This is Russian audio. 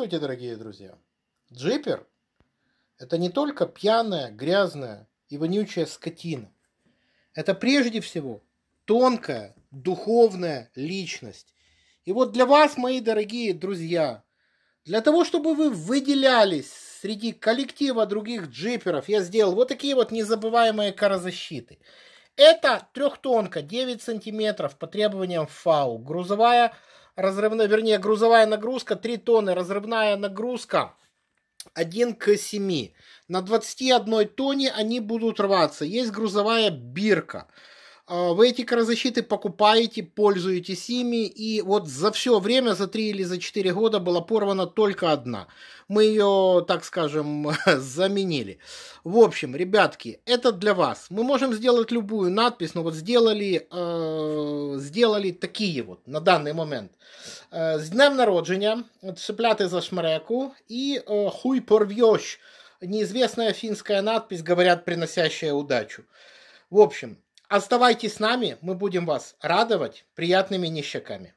Здравствуйте, дорогие друзья! Джипер – это не только пьяная, грязная и вонючая скотина. Это прежде всего тонкая, духовная личность. И вот для вас, мои дорогие друзья, для того, чтобы вы выделялись среди коллектива других джиперов, я сделал вот такие вот незабываемые корозащиты. Это трехтонка, 9 сантиметров по требованиям ФАУ, грузовая разрывная, вернее, грузовая нагрузка 3 тонны, разрывная нагрузка 1 к 7. На 21 тонне они будут рваться. Есть грузовая бирка. А, вы эти крозащиты покупаете, пользуетесь ими, и вот за все время, за 3 или за 4 года была порвана только одна. Мы ее, так скажем, заменили. В общем, ребятки, это для вас. Мы можем сделать любую надпись, но вот сделали, э, сделали такие вот на данный момент. Э, с днем народження, цепляты за шмреку и э, хуй порвешь. Неизвестная финская надпись, говорят, приносящая удачу. В общем, Оставайтесь с нами, мы будем вас радовать приятными нищаками.